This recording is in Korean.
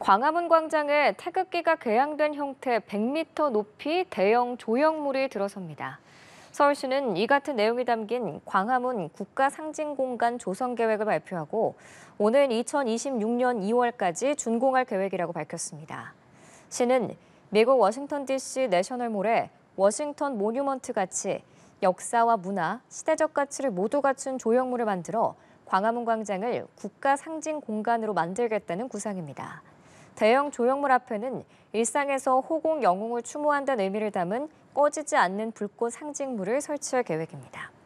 광화문 광장에 태극기가 개양된 형태 100m 높이 대형 조형물이 들어섭니다. 서울시는 이 같은 내용이 담긴 광화문 국가상징공간 조성 계획을 발표하고 오는 2026년 2월까지 준공할 계획이라고 밝혔습니다. 시는 미국 워싱턴 DC 내셔널몰에 워싱턴 모뉴먼트 같이 역사와 문화, 시대적 가치를 모두 갖춘 조형물을 만들어 광화문 광장을 국가상징 공간으로 만들겠다는 구상입니다. 대형 조형물 앞에는 일상에서 호공 영웅을 추모한다는 의미를 담은 꺼지지 않는 불꽃 상징물을 설치할 계획입니다.